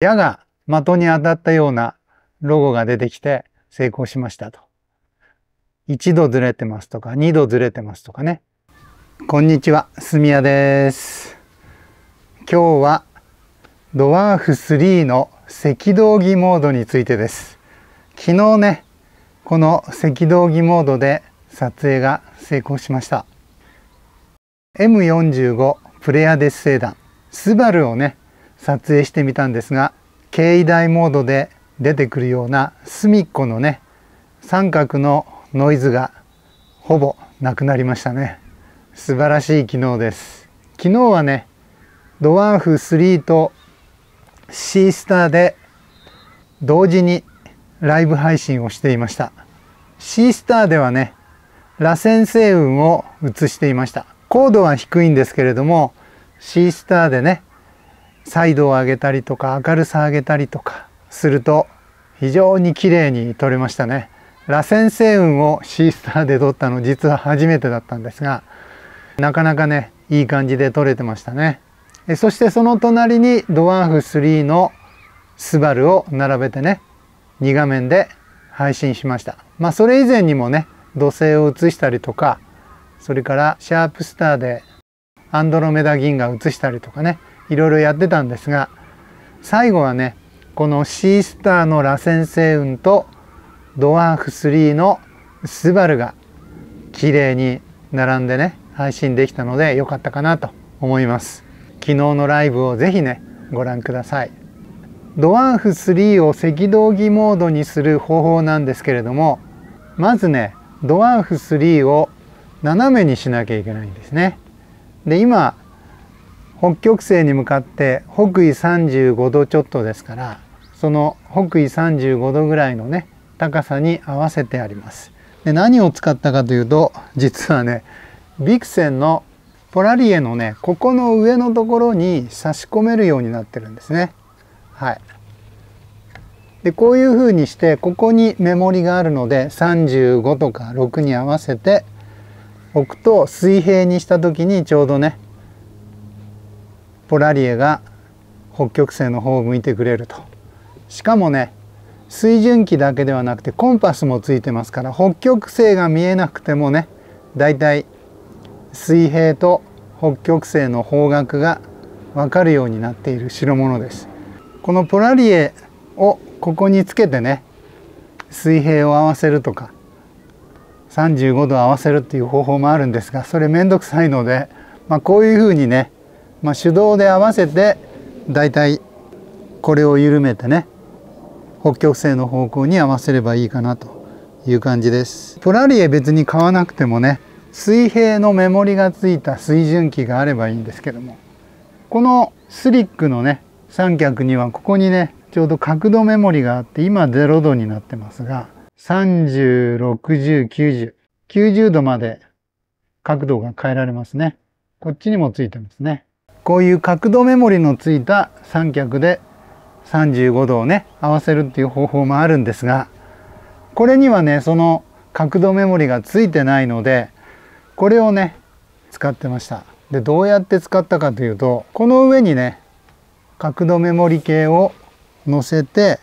矢が的に当たったようなロゴが出てきて成功しましたと。1度ずれてますとか2度ずれてますとかね。こんにちは、すみやです。今日はドワーフ3の赤道儀モードについてです。昨日ね、この赤道儀モードで撮影が成功しました。M45 プレアデス星団、スバルをね、撮影してみたんですが経緯台モードで出てくるような隅っこのね三角のノイズがほぼなくなりましたね素晴らしい機能です昨日はねドワーフ3とシースターで同時にライブ配信をしていましたシースターではね螺旋星雲を映していました高度は低いんですけれどもシースターでね彩度を上げたりとか明るさ上げたりとかすると非常に綺麗に撮れましたね螺旋星雲をシースターで撮ったの実は初めてだったんですがなかなかねいい感じで撮れてましたねそしてその隣にドワーフ3のスバルを並べてね2画面で配信しましたまあそれ以前にもね土星を映したりとかそれからシャープスターでアンドロメダ銀河を映したりとかねいろいろやってたんですが最後はねこのシースターの螺旋星雲とドワーフ3のスバルが綺麗に並んでね配信できたので良かったかなと思います昨日のライブをぜひねご覧くださいドワーフ3を赤道儀モードにする方法なんですけれどもまずねドワーフ3を斜めにしなきゃいけないんですねで今北極星に向かって北緯35度ちょっとですからその北緯35度ぐらいのね高さに合わせてありますで何を使ったかというと実はねビクセンのポラリエのねここの上のところに差し込めるようになってるんですねはいでこういうふうにしてここに目盛りがあるので35とか6に合わせて置くと水平にした時にちょうどねポラリエが北極星の方を向いてくれるとしかもね水準器だけではなくてコンパスもついてますから北極星が見えなくてもねだいたい水平と北極星の方角が分かるようになっている代物ですこのポラリエをここにつけてね水平を合わせるとか35度合わせるっていう方法もあるんですがそれめんどくさいので、まあ、こういうふうにねまあ、手動で合わせてだいたいこれを緩めてね北極星の方向に合わせればいいかなという感じですプラリエ別に買わなくてもね水平の目盛りがついた水準器があればいいんですけどもこのスリックのね三脚にはここにねちょうど角度メモリがあって今0度になってますが30609090 90度まで角度が変えられますねこっちにもついてますねこういう角度メモリのついた三脚で35度をね合わせるっていう方法もあるんですがこれにはねその角度メモリがついてないのでこれをね使ってましたでどうやって使ったかというとこの上にね角度メモリ計を乗せて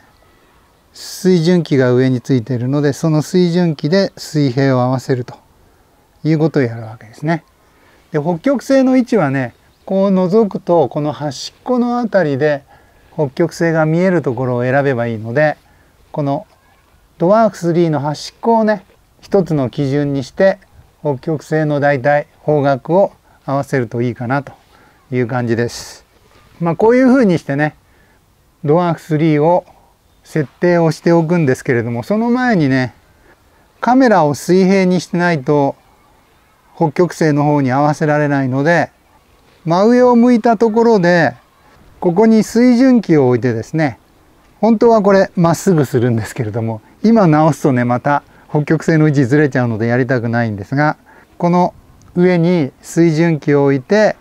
水準器が上についているのでその水準器で水平を合わせるということをやるわけですね。で北極星の位置はねこを覗くとこの端っこの辺りで北極星が見えるところを選べばいいのでこのドワーク3の端っこをね一つの基準にして北極星の大体方角を合わせるといいかなという感じです。まあ、こういうふうにしてねドワーク3を設定をしておくんですけれどもその前にねカメラを水平にしてないと北極星の方に合わせられないので真上を向いたところでここに水準器を置いてですね本当はこれまっすぐするんですけれども今直すとねまた北極星の位置ずれちゃうのでやりたくないんですがこの上に水準器を置いて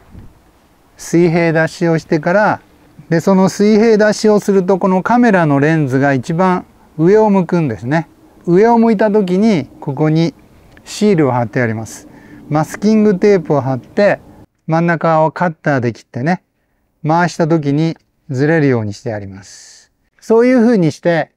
水平出しをしてからでその水平出しをするとこのカメラのレンズが一番上を向くんですね上を向いた時にここにシールを貼ってありますマスキングテープを貼って真ん中をカッターで切ってね、回した時にずれるようにしてあります。そういう風にして、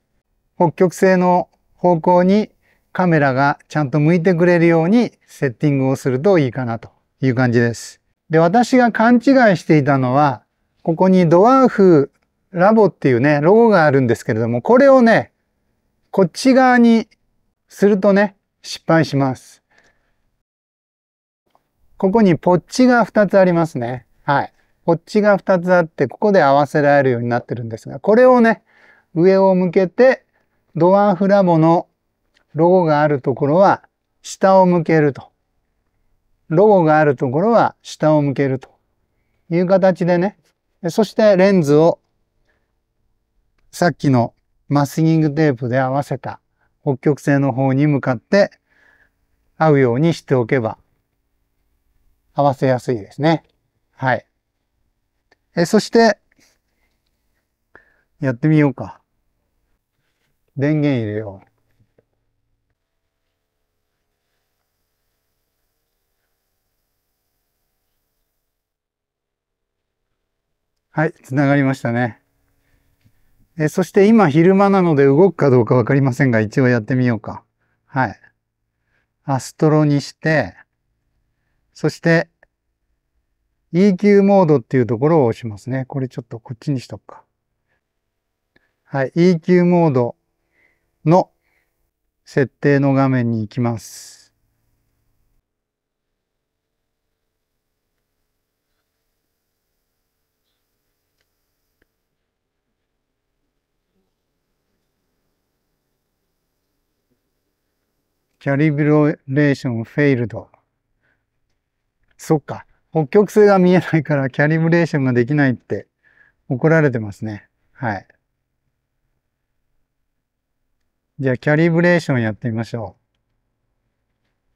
北極星の方向にカメラがちゃんと向いてくれるようにセッティングをするといいかなという感じです。で、私が勘違いしていたのは、ここにドワーフラボっていうね、ロゴがあるんですけれども、これをね、こっち側にするとね、失敗します。ここにポッチが2つありますね。はい。ポッチが2つあって、ここで合わせられるようになってるんですが、これをね、上を向けて、ドアフラボのロゴがあるところは下を向けると。ロゴがあるところは下を向けるという形でね。そしてレンズをさっきのマスキングテープで合わせた北極星の方に向かって合うようにしておけば合わせやすいですね。はい。え、そして、やってみようか。電源入れよう。はい、つながりましたね。え、そして今昼間なので動くかどうかわかりませんが、一応やってみようか。はい。アストロにして、そして EQ モードっていうところを押しますね。これちょっとこっちにしとくか。はい。EQ モードの設定の画面に行きます。キャリブレーションフェイルド。そっか。北極星が見えないからキャリブレーションができないって怒られてますね。はい。じゃあ、キャリブレーションやってみましょ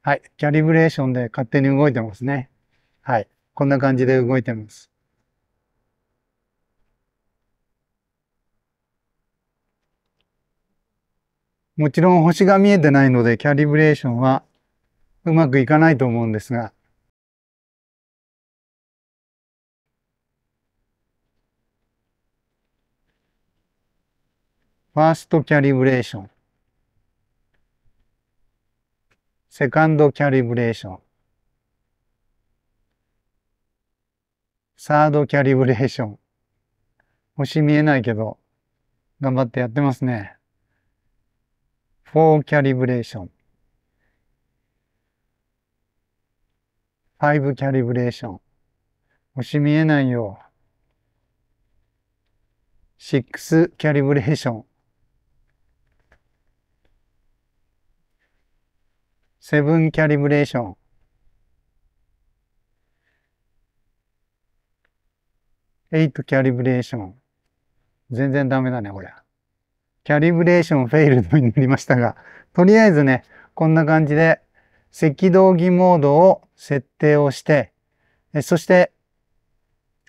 う。はい。キャリブレーションで勝手に動いてますね。はい。こんな感じで動いてます。もちろん星が見えてないので、キャリブレーションはうまくいかないと思うんですが、ファーストキャリブレーション、セカンドキャリブレーション、サードキャリブレーション。星見えないけど、頑張ってやってますね。フォーキャリブレーション。ファイブキャリブレーション。星見えないよ。シックスキャリブレーション。セブンキャリブレーション。エイトキャリブレーション。全然ダメだね、これ。キャリブレーションフェイルドになりましたが、とりあえずね、こんな感じで赤道儀モードを設定をして、そして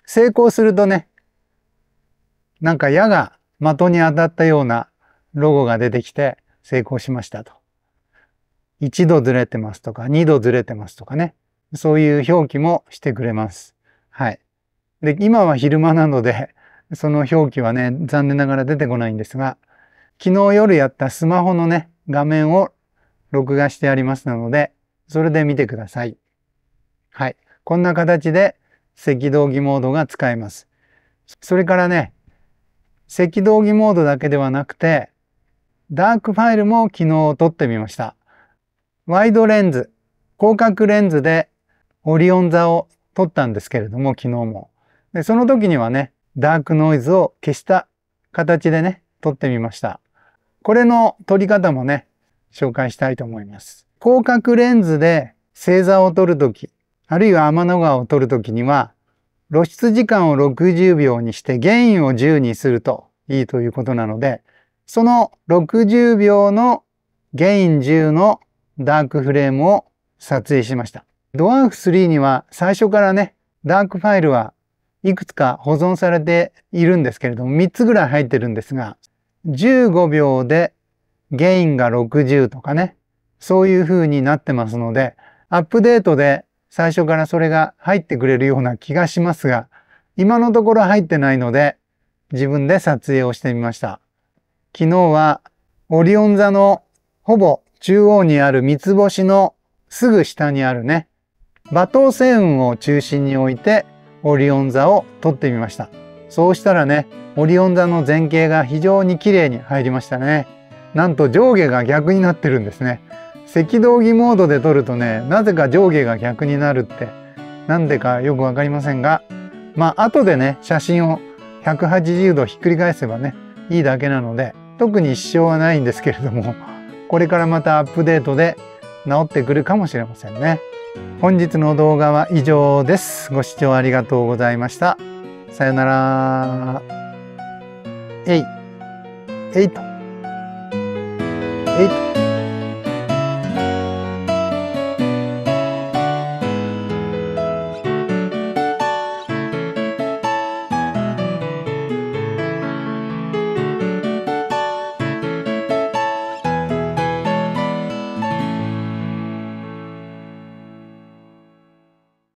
成功するとね、なんか矢が的に当たったようなロゴが出てきて成功しましたと。1度ずれてますとか、2度ずれてますとかね。そういう表記もしてくれます。はい。で、今は昼間なので、その表記はね、残念ながら出てこないんですが、昨日夜やったスマホのね、画面を録画してありますなので、それで見てください。はい。こんな形で赤道儀モードが使えます。それからね、赤道儀モードだけではなくて、ダークファイルも昨日撮ってみました。ワイドレンズ、広角レンズでオリオン座を撮ったんですけれども、昨日も。で、その時にはね、ダークノイズを消した形でね、撮ってみました。これの撮り方もね、紹介したいと思います。広角レンズで星座を撮るとき、あるいは天の川を撮るときには、露出時間を60秒にしてゲインを10にするといいということなので、その60秒のゲイン10のダークフレームを撮影しました。ドワーフ3には最初からね、ダークファイルはいくつか保存されているんですけれども、3つぐらい入ってるんですが、15秒でゲインが60とかね、そういう風になってますので、アップデートで最初からそれが入ってくれるような気がしますが、今のところ入ってないので、自分で撮影をしてみました。昨日はオリオン座のほぼ中央にある三つ星のすぐ下にあるね、馬頭星雲を中心に置いてオリオン座を撮ってみました。そうしたらね、オリオン座の前景が非常に綺麗に入りましたね。なんと上下が逆になってるんですね。赤道儀モードで撮るとね、なぜか上下が逆になるって、なんでかよくわかりませんが、まあ後でね、写真を180度ひっくり返せばね、いいだけなので、特に支障はないんですけれども、これからまたアップデートで治ってくるかもしれませんね。本日の動画は以上です。ご視聴ありがとうございました。さよなら。えい。えいと。えいと。